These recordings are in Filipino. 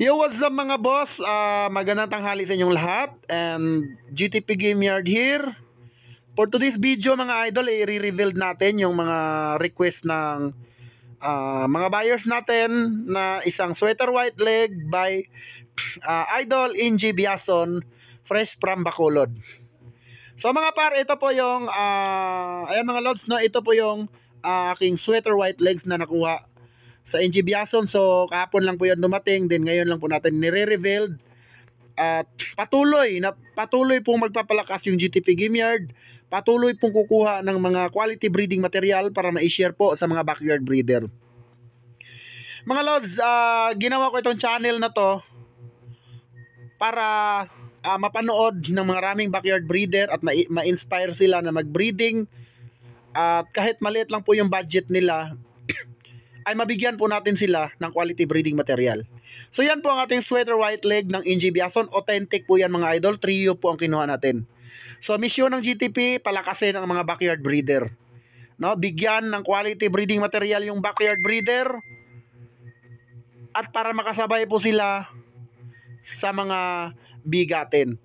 Yo, what's up mga boss? Uh, magandang tanghali sa inyong lahat and GTP Game Yard here. For today's video mga idol, i-reveal natin yung mga request ng uh, mga buyers natin na isang sweater white leg by uh, Idol Inji Biason fresh from Bacolod. So mga par, ito po yung uh, ayan mga lords, no, ito po yung uh, aking sweater white legs na nakuha sa NG Biason. So kahapon lang po yan dumating. Then ngayon lang po natin nire-revealed. At patuloy, na, patuloy pong magpapalakas yung GTP Gameyard. Patuloy pong kukuha ng mga quality breeding material para ma-share po sa mga backyard breeder. Mga lords, uh, ah, ginawa ko itong channel na to para uh, mapanood ng maraming backyard breeder at ma-inspire sila na mag-breeding at kahit maliit lang po yung budget nila ay mabigyan po natin sila ng quality breeding material. So yan po ang ating sweater white leg ng NG Biason. Authentic po yan mga idol. Trio po ang kinuha natin. So misyon ng GTP, palakasin ang mga backyard breeder. No, bigyan ng quality breeding material yung backyard breeder at para makasabay po sila sa mga bigatin.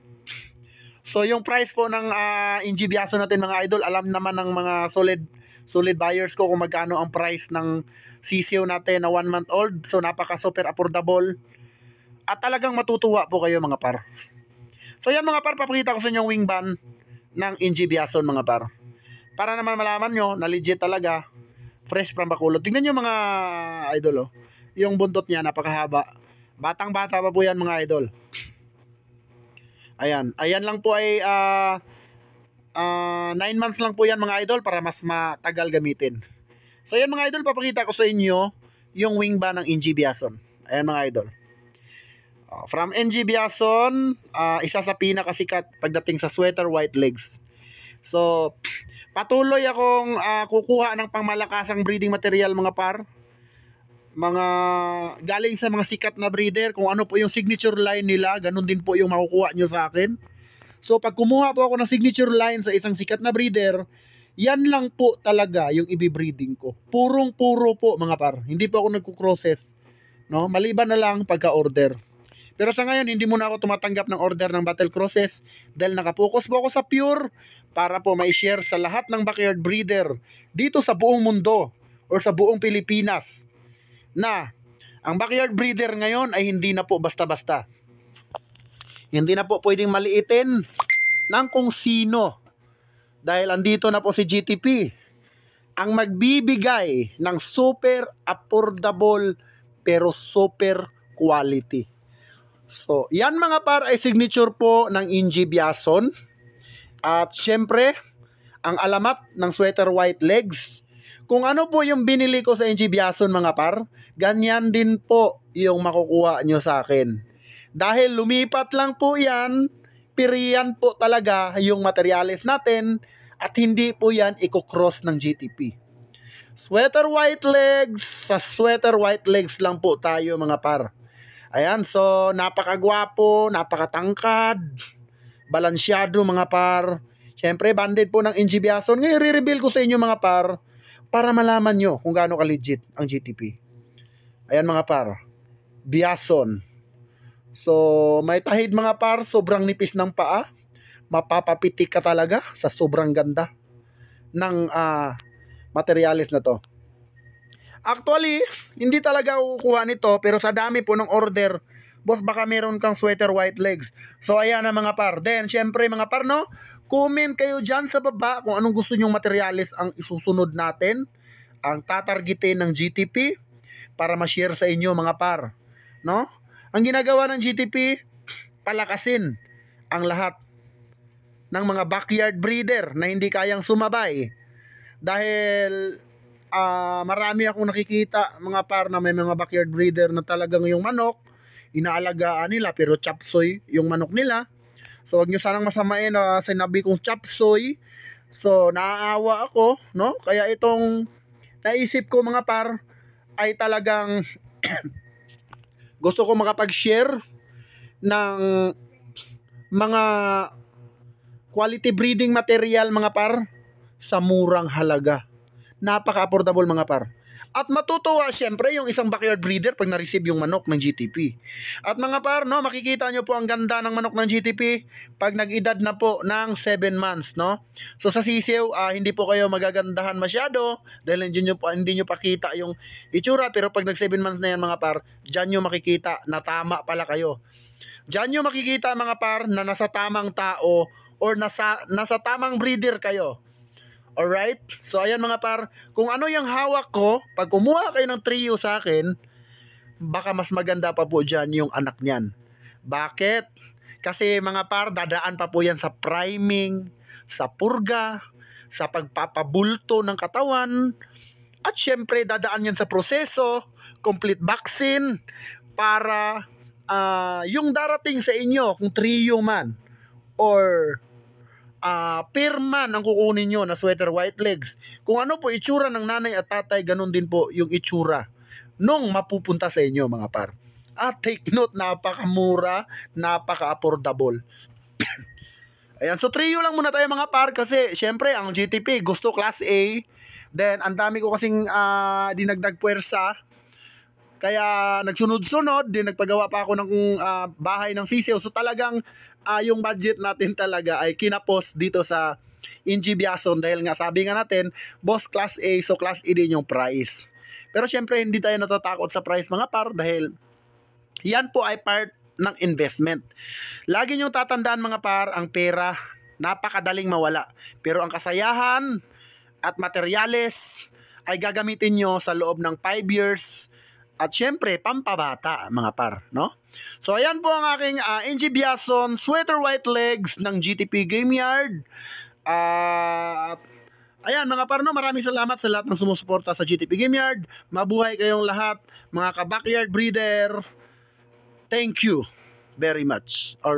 So yung price po ng uh, ah, NG Biason natin mga idol, alam naman ng mga solid solid buyers ko kung magkano ang price ng sisiyo natin na 1 month old. So napaka super affordable. At talagang matutuwa po kayo mga par. So yan mga par, papakita ko sa inyo yung wing ban ng NG Biason mga par. Para naman malaman nyo na legit talaga, fresh from Bacolod. Tingnan nyo mga idol oh. Yung buntot niya napakahaba. Batang bata pa po yan mga idol. Ayan. Ayan lang po ay uh, uh, ah, 9 months lang po yan mga idol para mas matagal gamitin. So yan mga idol, papakita ko sa inyo yung wing ba ng NG Biason. Ayan mga idol. Uh, from NG Biason, uh, isa sa pinakasikat pagdating sa sweater white legs. So, patuloy akong uh, kukuha ng pangmalakasang breeding material mga par. Mga galing sa mga sikat na breeder, kung ano po yung signature line nila, ganun din po yung makukuha nyo sa akin. So pag kumuha po ako ng signature line sa isang sikat na breeder, yan lang po talaga yung ibibreeding ko. Purong-puro po mga par. Hindi po ako nagkukrosses. No? Maliban na lang pagka-order. Pero sa ngayon, hindi muna ako tumatanggap ng order ng battle crosses dahil nakapokus po ako sa pure para po ma-share sa lahat ng backyard breeder dito sa buong mundo or sa buong Pilipinas na ang backyard breeder ngayon ay hindi na po basta-basta. Hindi na po pwedeng maliitin ng kung sino. Dahil andito na po si GTP. Ang magbibigay ng super affordable pero super quality. So, yan mga par ay signature po ng Inji Biason. At syempre, ang alamat ng sweater white legs. Kung ano po yung binili ko sa Inji Biason mga par, ganyan din po yung makukuha nyo sa akin. Dahil lumipat lang po yan, piriyan po talaga yung materialis natin at hindi po yan i-cross ng GTP. Sweater white legs, sa sweater white legs lang po tayo mga par. Ayan, so napakagwapo, napakatangkad, balansyado mga par. Siyempre, banded po ng NG Biason. Ngayon, re-reveal ko sa inyo mga par para malaman nyo kung gaano ka-legit ang GTP. Ayan mga par, Biason So, may tahid mga par, sobrang nipis ng paa. Mapapapitik ka talaga sa sobrang ganda ng uh, ah, materialis na to. Actually, hindi talaga kukuha nito pero sa dami po ng order, boss baka meron kang sweater white legs. So ayan na mga par. Then syempre mga par no, comment kayo diyan sa baba kung anong gusto nyong materialis ang isusunod natin, ang tatargetin ng GTP para ma-share sa inyo mga par. No? Ang ginagawa ng GTP, palakasin ang lahat ng mga backyard breeder na hindi kayang sumabay. Dahil uh, marami akong nakikita mga par na may mga backyard breeder na talagang yung manok, inaalagaan nila pero chapsoy yung manok nila. So wag nyo sanang masamain na uh, sinabi kong chapsoy. So naaawa ako, no? Kaya itong naisip ko mga par ay talagang gusto ko makapag-share ng mga quality breeding material mga par sa murang halaga. Napaka-affordable mga par. At matutuwa siyempre yung isang backyard breeder pag na-receive yung manok ng GTP. At mga par, no, makikita nyo po ang ganda ng manok ng GTP pag nag-edad na po ng 7 months. No? So sa sisiw, uh, hindi po kayo magagandahan masyado dahil hindi nyo, hindi nyo pakita yung itsura. Pero pag nag-7 months na yan mga par, dyan nyo makikita na tama pala kayo. Diyan nyo makikita mga par na nasa tamang tao or nasa, nasa tamang breeder kayo. Alright? So, ayan mga par, kung ano yung hawak ko, pag kumuha kayo ng trio sa akin, baka mas maganda pa po dyan yung anak niyan. Bakit? Kasi mga par, dadaan pa po yan sa priming, sa purga, sa pagpapabulto ng katawan, at syempre dadaan yan sa proseso, complete vaccine, para uh, yung darating sa inyo, kung trio man, or uh, pirma ng kukunin nyo na sweater white legs. Kung ano po itsura ng nanay at tatay, ganun din po yung itsura nung mapupunta sa inyo mga par. At take note, napakamura, napaka-affordable. Ayan, so trio lang muna tayo mga par kasi syempre ang GTP gusto class A. Then ang dami ko kasing uh, dinagdag puwersa. Kaya nagsunod-sunod, din nagpagawa pa ako ng uh, bahay ng sisiyo. So talagang uh, yung budget natin talaga ay kinapos dito sa NG Biason dahil nga sabi nga natin, boss class A, so class A e din yung price. Pero syempre hindi tayo natatakot sa price mga par dahil yan po ay part ng investment. Lagi niyong tatandaan mga par, ang pera napakadaling mawala. Pero ang kasayahan at materyales ay gagamitin nyo sa loob ng 5 years at syempre pampabata mga par, no? So ayan po ang aking uh, ah, NG Biason sweater white legs ng GTP Game Yard. At uh, ayan mga par, no, maraming salamat sa lahat ng sumusuporta sa GTP Game Yard. Mabuhay kayong lahat, mga ka-backyard breeder. Thank you very much. Or